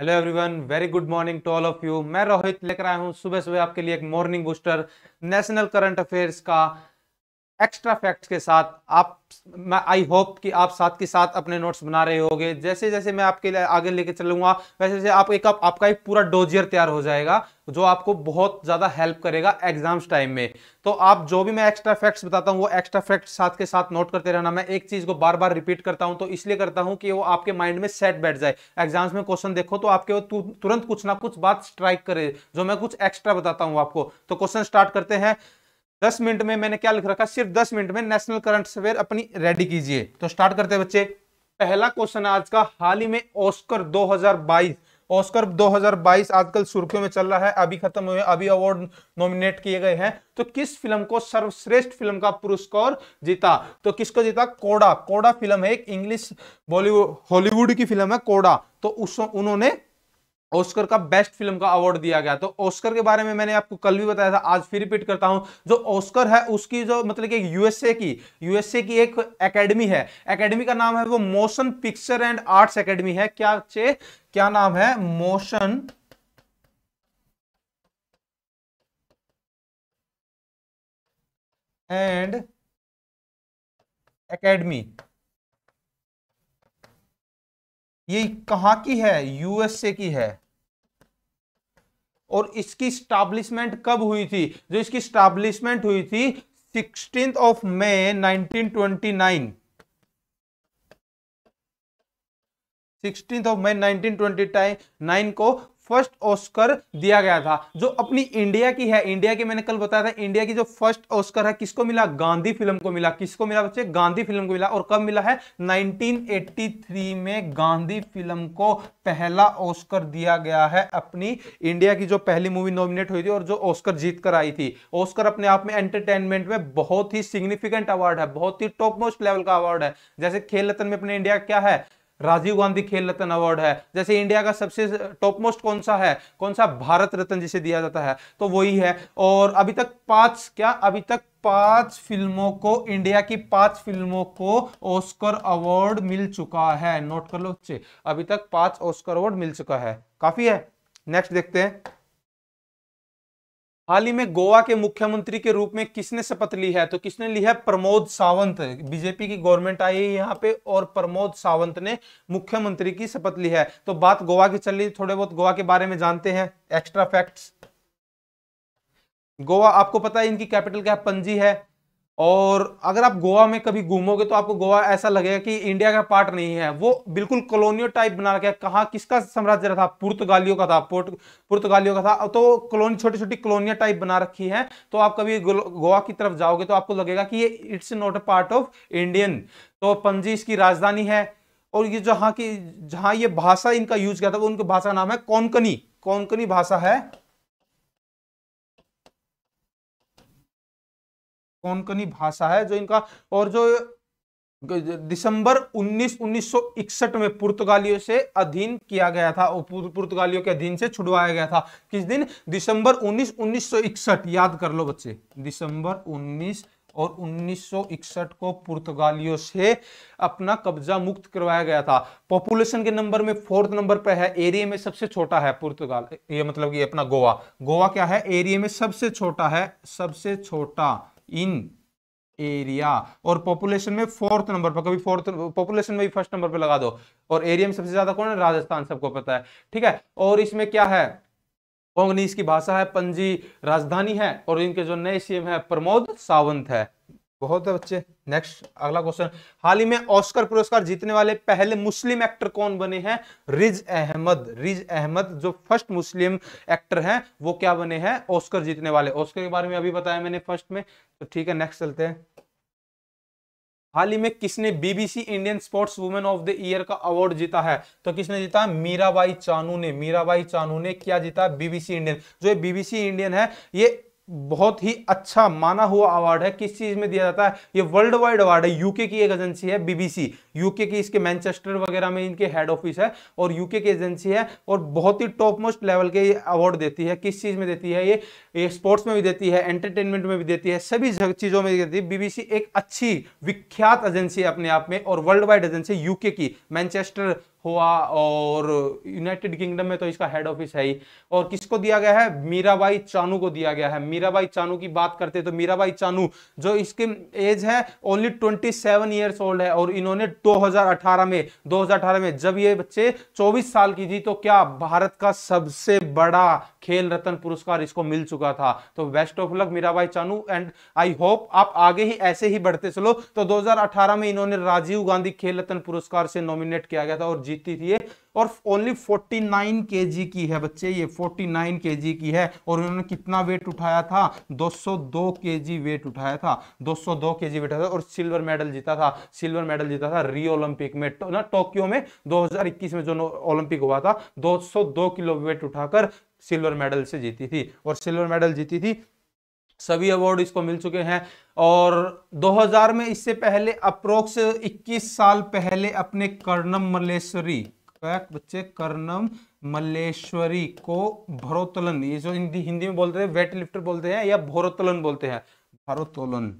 hello everyone very good morning to all of you मैं रोहित लेकर आया हूं सुबह सुबह आपके लिए एक morning booster national current affairs का एक्स्ट्रा फैक्ट्स के साथ आप मैं आई होप कि आप साथ के साथ अपने नोट्स बना रहे होगे जैसे जैसे मैं आपके लिए आगे लेके चलूंगा वैसे जैसे आप एक आप, आपका एक पूरा डोजियर तैयार हो जाएगा जो आपको बहुत ज़्यादा हेल्प करेगा एग्जाम्स टाइम में तो आप जो भी मैं एक्स्ट्रा फैक्ट्स बताता हूँ वो एक्स्ट्रा फैक्ट साथ के साथ नोट करते रहना मैं एक चीज़ को बार बार रिपीट करता हूँ तो इसलिए करता हूँ कि वो आपके माइंड में सेट बैठ जाए एग्जाम्स में क्वेश्चन देखो तो आपके वो तुरंत कुछ ना कुछ बात स्ट्राइक करे जो मैं कुछ एक्स्ट्रा बताता हूँ आपको तो क्वेश्चन स्टार्ट करते हैं दस मिनट में मैंने क्या लिख रखा सिर्फ दस मिनट में नेशनल करंट अफेयर अपनी रेडी कीजिए तो स्टार्ट करते हैं बच्चे पहला क्वेश्चन आज का हाल ही में ऑस्कर 2022 ऑस्कर 2022 आजकल सुर्खियों में चल रहा है अभी खत्म हुए अभी अवार्ड नॉमिनेट किए गए हैं तो किस फिल्म को सर्वश्रेष्ठ फिल्म का पुरस्कार जीता तो किसको जीता कोडा कोडा फिल्म है एक इंग्लिश बॉलीवुड हॉलीवुड की फिल्म है कोडा तो उस उन्होंने ऑस्कर का बेस्ट फिल्म का अवार्ड दिया गया तो ऑस्कर के बारे में मैंने आपको कल भी बताया था आज फिर रिपीट करता हूं जो ऑस्कर है उसकी जो मतलब कि यूएसए की यूएसए की एक एकेडमी है एकेडमी का नाम है वो motion picture and arts academy है क्या चे क्या नाम है मोशन एंड एकेडमी ये कहाँ की है यूएसए की है और इसकी स्टाब्लिशमेंट कब हुई थी जो इसकी स्टाब्लिशमेंट हुई थी sixteen of May 1929 sixteen of May 1929 को फर्स्ट ऑस्कर दिया गया था जो अपनी इंडिया की है इंडिया की मैंने कल बताया था इंडिया की जो फर्स्ट ऑस्कर है किसको मिला गांधी फिल्म को मिला किसको मिला बच्चे गांधी फिल्म को मिला और कब मिला है 1983 में गांधी फिल्म को पहला ऑस्कर दिया गया है अपनी इंडिया की जो पहली मूवी नॉमिनेट हुई थी और जो ऑस्कर जीत कर आई थी ऑस्कर अपने आप में एंटरटेनमेंट में बहुत ही सिग्निफिकेंट अवार्ड है बहुत ही टॉप मोस्ट लेवल का अवार्ड है जैसे खेल रत्न में अपने इंडिया क्या है राजीव गांधी खेल रत्न अवार्ड है जैसे इंडिया का सबसे टॉप मोस्ट कौन सा है कौन सा भारत रत्न जिसे दिया जाता है तो वही है और अभी तक पांच क्या अभी तक पांच फिल्मों को इंडिया की पांच फिल्मों को ऑस्कर अवार्ड मिल चुका है नोट कर लो अच्छे अभी तक पांच ऑस्कर अवार्ड मिल चुका है काफी है नेक्स्ट देखते हैं हाल ही में गोवा के मुख्यमंत्री के रूप में किसने शपथ ली है तो किसने ली है प्रमोद सावंत बीजेपी की गवर्नमेंट आई है यहाँ पे और प्रमोद सावंत ने मुख्यमंत्री की शपथ ली है तो बात गोवा की चल रही थोड़े बहुत गोवा के बारे में जानते हैं एक्स्ट्रा फैक्ट्स गोवा आपको पता है इनकी कैपिटल क्या है पंजी है और अगर आप गोवा में कभी घूमोगे तो आपको गोवा ऐसा लगेगा कि इंडिया का पार्ट नहीं है वो बिल्कुल कॉलोनियो टाइप बना रखा है कहाँ किसका साम्राज्य था पुर्तगालियों का था पुर्तगालियों का था तो कॉलोनी छोटी छोटी कॉलोनिया टाइप बना रखी है तो आप कभी गोवा की तरफ जाओगे तो आपको लगेगा कि ये it's not a part of Indian तो पंजी इसकी राजधानी है और ये जहाँ की जहाँ ये भाषा इनका यूज किया था वो उनकी भाषा का नाम है कौनकनी कौनकनी भाषा है कोंकणी भाषा है जो इनका और जो दिसंबर 19 1961 में पुर्तगालियों से अधीन किया गया था और पुर्तगालियों के अधीन से छुड़वाया गया था किस दिन दिसंबर 19 1961 याद कर लो बच्चे दिसंबर 19 और 1961 को पुर्तगालियों से अपना कब्जा मुक्त करवाया गया था पॉपुलेशन के नंबर में फोर्थ नंबर पर है एरिया में सबसे छोटा है पुर्तगाल ये मतलब कि अपना गोवा गोवा क्या है एरिया में सबसे छोटा है सबसे छोटा इन एरिया और पॉपुलेशन में फोर्थ नंबर पर कभी फोर्थ पॉपुलेशन में भी फर्स्ट नंबर पर लगा दो और एरिया में सबसे ज्यादा कौन है राजस्थान सबको पता है ठीक है और इसमें क्या है कोंगनीस की भाषा है पंजी राजधानी है और इनके जो नए सीएम है प्रमोद सावंत है बहुत है बच्चे नेक्स्ट अगला क्वेश्चन हाल ही में ऑस्कर पुरस्कार जीतने वाले पहले मुस्लिम एक्टर कौन बने हैं रिज अहमद रिज अहमद जो फर्स्ट मुस्लिम एक्टर हैं वो क्या बने हैं ऑस्कर जीतने वाले ऑस्कर के बारे में अभी बताया मैंने फर्स्ट में तो ठीक है नेक्स्ट चलते हैं हाल ही में किसने BBC Indian sportswoman of the year का अवार्ड जीता है तो किसने जीता मीराबाई चानू ने मीराबाई चानू ने क्या जीता बीबीसी इंडियन जो बीबीसी इंडियन है ये बहुत ही अच्छा माना हुआ अवार्ड है किस चीज में दिया जाता है ये वर्ल्ड वाइड अवार्ड है यूके की एक एजेंसी है बीबीसी यूके की इसके मैनचेस्टर वगैरह में इनके हेड ऑफिस है और यूके की एजेंसी है और बहुत ही टॉप मोस्ट लेवल के ये अवार्ड देती है किस चीज में देती है ये, ये स्पोर्ट्स में भी देती है एंटरटेनमेंट में भी देती है सभी चीजों में देती है बीबीसी एक अच्छी विख्यात एजेंसी है अपने आप में और वर्ल्ड वाइड एजेंसी यूके की मैनचेस्टर हुआ और यूनाइटेड किंगडम में तो इसका हेड ऑफिस है ही और किसको दिया गया है मीराबाई चानू को दिया गया है मीराबाई चानू की बात करते तो मीराबाई चानू जो इसके एज है only twenty seven years old है और इन्होंने 2018 में 2018 में जब ये बच्चे 24 साल की थी तो क्या भारत का सबसे बड़ा खेल रत्न पुरस्कार इसको मिल चुका था तो best of luck Mirabai Chanu and I hope आप आगे ही ऐसे ही बढ़ते चलो तो दो में इन्होंने राजीव गांधी खेल रत्न पुरस्कार से नॉमिनेट किया गया था और जीत जीतती थी और ओनली 49 केजी की है बच्चे ये 49 केजी की है और उन्होंने कितना वेट उठाया था 202 केजी वेट उठाया था 202 केजी वेट उठाया था और सिल्वर मेडल जीता था सिल्वर मेडल जीता था रियो ओलंपिक में तो, ना टोक्यो में 2021 में जो ओलंपिक हुआ था 202 किलो वेट उठाकर सिल्वर मेडल से जीती थी और सिल्वर मेडल जीती थी सभी अवार्ड इसको मिल चुके हैं और 2000 में इससे पहले अप्रोक्स 21 साल पहले अपने कर्णम मल्लेश्वरी बच्चे कर्णम मल्लेश्वरी को भरोतोलन ये जो हिंदी हिंदी में बोलते हैं वेट लिफ्टर बोलते हैं या भरोतोलन बोलते हैं भरोतोलन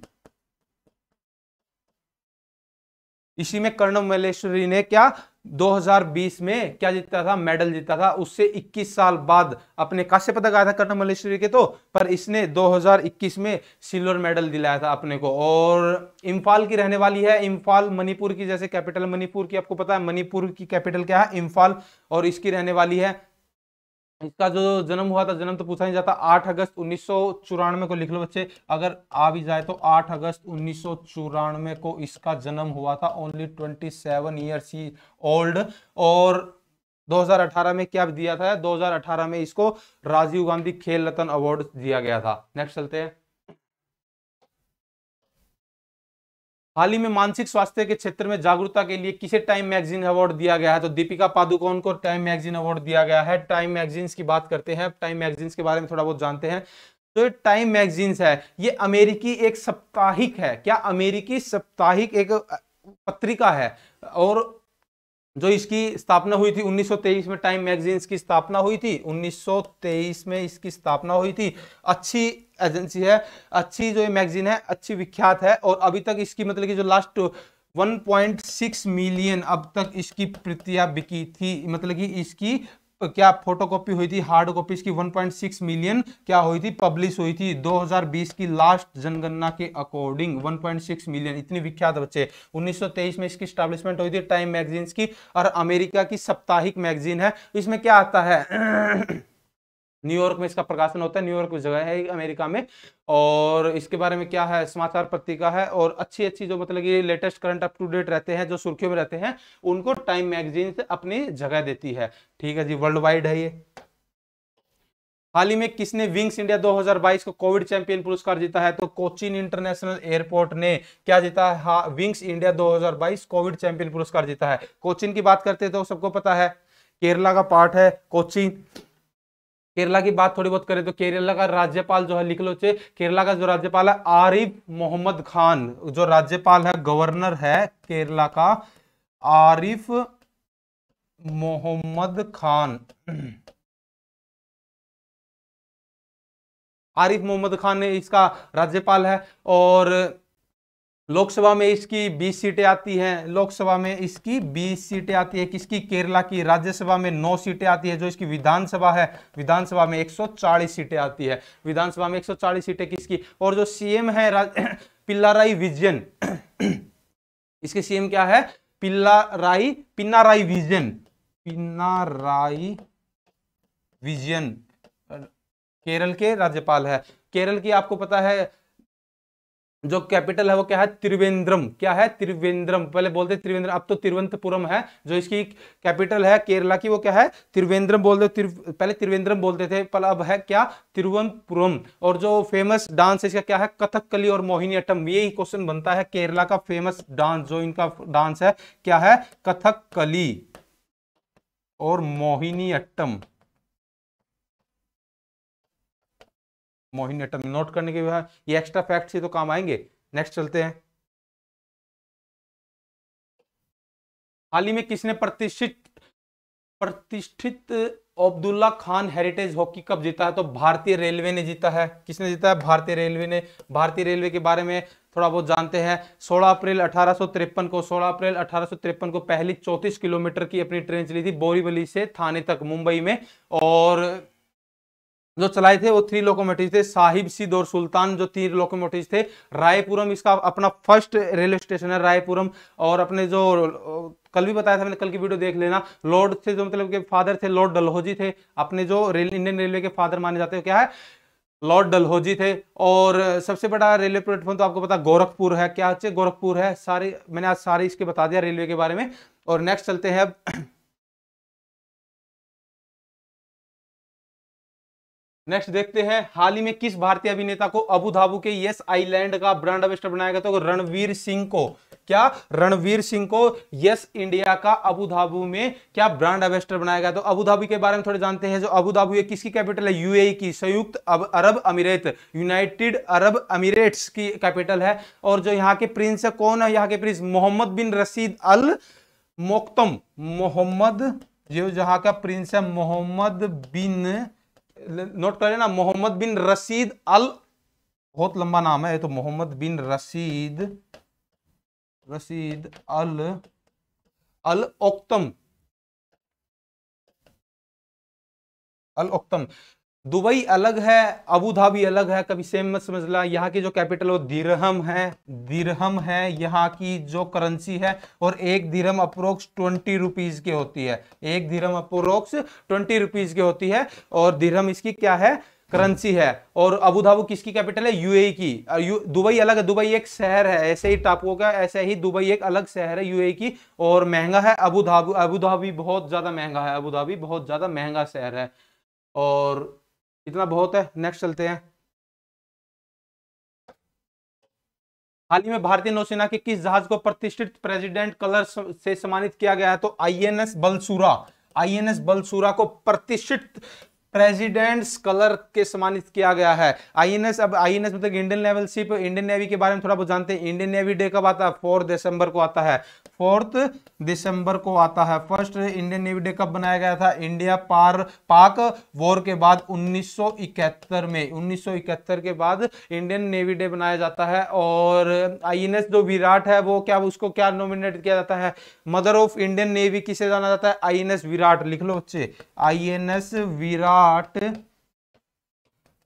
इसी में कर्णम मल्लेश्वरी ने क्या 2020 में क्या जीता था मेडल जीता था उससे 21 साल बाद अपने काश्य पदक आया था कर्ण मलेश्वरी के तो पर इसने 2021 में सिल्वर मेडल दिलाया था अपने को और इम्फाल की रहने वाली है इम्फाल मणिपुर की जैसे कैपिटल मणिपुर की आपको पता है मणिपुर की कैपिटल क्या है इम्फाल और इसकी रहने वाली है इसका जो जन्म हुआ था जन्म तो पूछा नहीं जाता आठ अगस्त उन्नीस को लिख लो बच्चे अगर आ भी जाए तो आठ अगस्त उन्नीस को इसका जन्म हुआ था ओनली 27 सेवन ईयर्स ही ओल्ड और 2018 में क्या दिया था 2018 में इसको राजीव गांधी खेल रत्न अवार्ड दिया गया था नेक्स्ट चलते हैं हाल ही में मानसिक स्वास्थ्य के क्षेत्र में जागरूकता के लिए किसे टाइम मैगजीन अवार्ड दिया गया है तो दीपिका पादुकोण को टाइम मैगजीन अवार्ड दिया गया है टाइम मैगजीन्स की बात करते हैं टाइम मैगजीन्स के बारे में थोड़ा बहुत जानते हैं तो ये टाइम मैगजीन्स है ये अमेरिकी एक साप्ताहिक है क्या अमेरिकी साप्ताहिक एक पत्रिका है और जो इसकी स्थापना हुई थी 1923 में टाइम मैगजीन्स की स्थापना हुई थी 1923 में इसकी स्थापना हुई थी अच्छी एजेंसी है अच्छी जो ये मैगजीन है अच्छी विख्यात है और अभी तक इसकी मतलब कि जो लास्ट 1.6 मिलियन अब तक इसकी प्रतियां बिकी थी मतलब कि इसकी क्या फोटोकॉपी हुई थी हार्ड कॉपीज की 1.6 मिलियन क्या हुई थी पब्लिश हुई थी 2020 की लास्ट जनगणना के अकॉर्डिंग 1.6 मिलियन इतनी विख्यात बच्चे 1923 में इसकी स्टैब्लिशमेंट हुई थी टाइम मैगजीन्स की और अमेरिका की साप्ताहिक मैगजीन है इसमें क्या आता है न्यूयॉर्क में इसका प्रकाशन होता है न्यूयॉर्क जगह है अमेरिका में और इसके बारे में क्या है समाचार पत्रिका है और अच्छी अच्छी जो मतलब कि latest current up to date रहते हैं जो सुर्खियों में रहते हैं उनको टाइम मैगजीन से अपनी जगह देती है ठीक है जी वर्ल्ड वाइड है ये हाल ही में किसने विंग्स इंडिया 2022 को कोविड चैंपियन पुरस्कार जीता है तो कोचिन इंटरनेशनल एयरपोर्ट ने क्या जीता है हाँ विंग्स इंडिया 2022 कोविड चैंपियन पुरस्कार जीता है कोचिन की बात करते हैं तो सबको पता है केरला का पार्ट है कोचिन केरला की बात थोड़ी बहुत करें तो केरला का राज्यपाल जो है लिख लो चे केरला का जो राज्यपाल है आरिफ मोहम्मद खान जो राज्यपाल है गवर्नर है केरला का आरिफ मोहम्मद खान आरिफ मोहम्मद खान ने इसका राज्यपाल है और लोकसभा में इसकी 20 सीटें आती हैं लोकसभा में इसकी 20 सीटें आती है किसकी केरला की राज्यसभा में 9 सीटें आती है जो इसकी विधानसभा है विधानसभा में 140 सीटें आती है विधानसभा में 140 सीटें किसकी और जो सीएम है पिल्लाराई विजयन इसके सीएम क्या है पिल्लाराई पिन्नाराई पिन्ना पिन्नाराई विजन केरल के राज्यपाल है केरल की आपको पता है जो कैपिटल है वो क्या है त्रिवेंद्रम क्या है त्रिवेंद्रम पहले बोलते त्रिवेंद्रम अब तो तिरुवंतपुरम है जो इसकी कैपिटल है केरला की वो क्या है त्रिवेंद्रम बोलते पहले त्रिवेंद्रम बोलते थे पर अब है क्या तिरुवंतपुरम और जो फेमस डांस इसका क्या है कथकली और मोहिनीअट्टम ये क्वेश्चन बनता है केरला का फेमस डांस जो इनका डांस है क्या है कली और मोहिनीअट्टम मोहिनी अट्टम नोट करने के बाद ये एक्स्ट्रा फैक्ट्स ही तो काम आएंगे नेक्स्ट चलते हैं हाल ही में किसने प्रतिष्ठित प्रतिष्ठित Abdullah Khan heritage hockey cup जीता है तो भारतीय रेलवे ने जीता है किसने जीता है भारतीय रेलवे ने भारतीय रेलवे के बारे में थोड़ा बहुत जानते हैं 16 अप्रैल अठारह को 16 अप्रैल अठारह को पहली 34 किलोमीटर की अपनी ट्रेन चली थी बोरीवली से थाने तक मुंबई में और जो चलाए थे वो थ्री लोकोमोटिव थे साहिब सिद्ध और सुल्तान जो तीन लोकोमोटिव थे रायपुरम इसका अपना फर्स्ट रेलवे स्टेशन है रायपुरम और अपने जो कल भी बताया था मैंने कल की वीडियो देख लेना लॉर्ड थे जो मतलब के फादर थे लॉर्ड डलहोजी थे अपने जो रेल इंडियन रेलवे के फादर माने जाते हैं क्या है लॉर्ड डलहोजी थे और सबसे बड़ा रेलवे प्लेटफॉर्म तो आपको पता गोरखपुर है क्या गोरखपुर है सारे मैंने आज सारे इसके बता दिया रेलवे के बारे में और नेक्स्ट चलते हैं अब नेक्स्ट देखते हैं हाल ही में किस भारतीय अभिनेता को अबू धाबू के यस आईलैंड का ब्रांड एम्बेसडर बनाया गया तो रणवीर सिंह को क्या रणवीर सिंह को यस इंडिया का अबू धाबू में क्या ब्रांड एम्बेसडर बनाया गया तो अबू धाबी के बारे में थोड़े जानते हैं जो अबू धाबी किसकी कैपिटल है यूएई की संयुक्त अरब अमीरेत यूनाइटेड अरब अमीरेट्स की कैपिटल है और जो यहाँ के प्रिंस है कौन है यहाँ के प्रिंस मोहम्मद बिन रसीद अल मोक्तम मोहम्मद जो जहाँ का प्रिंस है मोहम्मद बिन नोट कर लेना मोहम्मद बिन रसीद अल बहुत लंबा नाम है तो मोहम्मद बिन रसीद रसीद अल अल ओक्तम अल ओक्तम दुबई अलग है अबू धाबी अलग है कभी सेम मत समझ ला यहाँ की जो कैपिटल वो दिरहम है दिरहम है यहाँ की जो करेंसी है और एक दिरहम अप्रोक्स ट्वेंटी रुपीज की होती है एक दिरहम अप्रोक्स ट्वेंटी रुपीज की होती है और दिरहम इसकी क्या है करेंसी है और अबू धाबू किसकी कैपिटल है यूएई की यू, दुबई अलग है दुबई एक शहर है ऐसे ही टापुओं का ऐसे ही दुबई एक अलग शहर है यूएई की और महंगा है अबू धाबू अबू धाबी बहुत ज़्यादा महंगा है अबू धाबी बहुत ज़्यादा महंगा शहर है और इतना बहुत है नेक्स्ट चलते हैं हाल ही में भारतीय नौसेना के किस जहाज को प्रतिष्ठित प्रेसिडेंट कलर से सम्मानित किया गया है तो आईएनएस बलसूरा आईएनएस बलसूरा को प्रतिष्ठित प्रेसिडेंट्स कलर के सम्मानित किया गया है आईएनएस अब आईएनएस मतलब इंडियन लेवल शिप तो इंडियन नेवी के बारे में थोड़ा बहुत जानते हैं इंडियन नेवी डे कब आता है फोर्थ दिसंबर को आता है फोर्थ दिसंबर को आता है फर्स्ट इंडियन नेवी डे कब बनाया गया था इंडिया पार पाक वॉर के बाद 1971 में 1971 के बाद इंडियन नेवी डे बनाया जाता है और आईएनएस जो विराट है वो क्या उसको क्या नॉमिनेट किया जाता है मदर ऑफ इंडियन नेवी किसे जाना जाता है आईएनएस विराट लिख लो बच्चे आईएनएस विराट आर्ट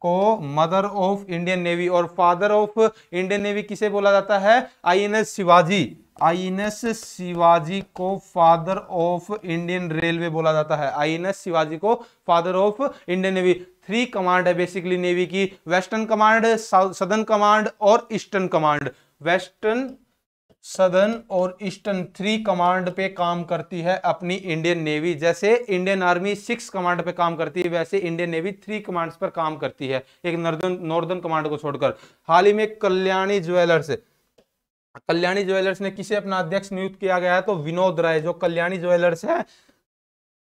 को मदर ऑफ इंडियन नेवी और फादर ऑफ इंडियन नेवी किसे बोला जाता है एस शिवाजी आईएनएस शिवाजी को फादर ऑफ इंडियन रेलवे बोला जाता है आईएनएस शिवाजी को father of Indian Navy three command है बेसिकली नेवी की वेस्टर्न कमांड सदर्न कमांड और ईस्टर्न कमांड वेस्टर्न सदर्न और ईस्टर्न थ्री कमांड पे काम करती है अपनी इंडियन नेवी जैसे इंडियन आर्मी सिक्स कमांड पे काम करती है वैसे इंडियन नेवी थ्री कमांड्स पर काम करती है एक नॉर्दर्न नॉर्दर्न कमांड को छोड़कर हाल ही में कल्याणी ज्वेलर्स कल्याणी ज्वेलर्स ने किसे अपना अध्यक्ष नियुक्त किया गया है तो विनोद राय जो कल्याणी ज्वेलर्स है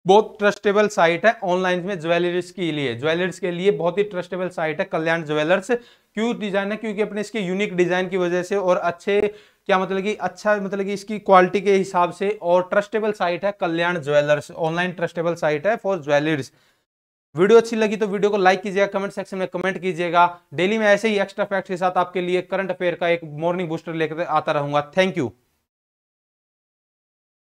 बहुत ट्रस्टेबल साइट है ऑनलाइन में ज्वेलरीज के लिए ज्वेलर्स के लिए बहुत ही ट्रस्टेबल साइट है कल्याण ज्वेलर्स क्यों डिजाइन है क्योंकि अपने इसके यूनिक डिजाइन की वजह से और अच्छे क्या मतलब कि अच्छा मतलब कि इसकी क्वालिटी के हिसाब से और ट्रस्टेबल साइट है Kalyan jewellers online trustable site है फॉर ज्वेलर्स वीडियो अच्छी लगी तो वीडियो को लाइक कीजिएगा कमेंट सेक्शन में कमेंट कीजिएगा डेली में ऐसे ही एक्स्ट्रा फैक्ट्स के साथ आपके लिए करंट अफेयर का एक मॉर्निंग बूस्टर लेकर आता रहूंगा थैंक यू